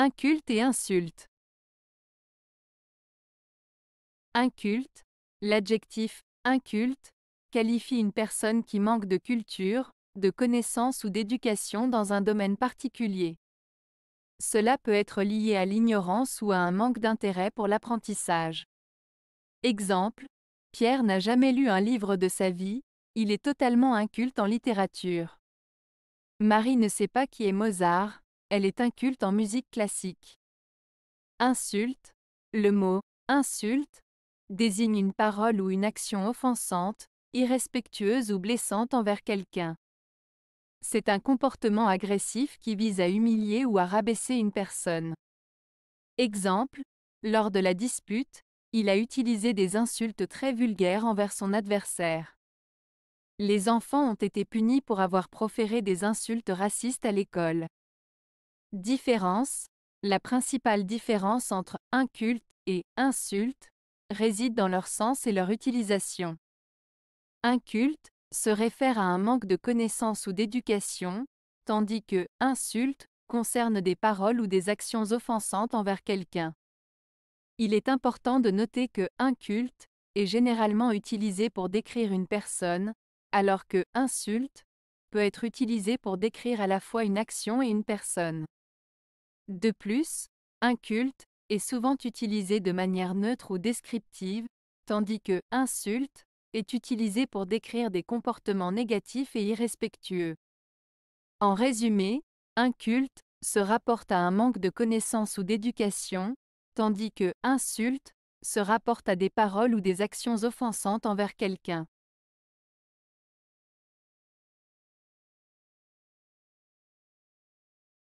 Inculte et insulte. Inculte. L'adjectif inculte qualifie une personne qui manque de culture, de connaissances ou d'éducation dans un domaine particulier. Cela peut être lié à l'ignorance ou à un manque d'intérêt pour l'apprentissage. Exemple, Pierre n'a jamais lu un livre de sa vie, il est totalement inculte en littérature. Marie ne sait pas qui est Mozart, elle est inculte en musique classique. Insulte. Le mot insulte désigne une parole ou une action offensante, irrespectueuse ou blessante envers quelqu'un. C'est un comportement agressif qui vise à humilier ou à rabaisser une personne. Exemple, lors de la dispute, il a utilisé des insultes très vulgaires envers son adversaire. Les enfants ont été punis pour avoir proféré des insultes racistes à l'école. Différence. La principale différence entre inculte et insulte réside dans leur sens et leur utilisation. Inculte se réfère à un manque de connaissance ou d'éducation, tandis que insulte concerne des paroles ou des actions offensantes envers quelqu'un. Il est important de noter que inculte est généralement utilisé pour décrire une personne, alors que insulte peut être utilisé pour décrire à la fois une action et une personne. De plus, inculte est souvent utilisé de manière neutre ou descriptive, tandis que insulte est utilisé pour décrire des comportements négatifs et irrespectueux. En résumé, inculte se rapporte à un manque de connaissances ou d'éducation, tandis que insulte se rapporte à des paroles ou des actions offensantes envers quelqu'un.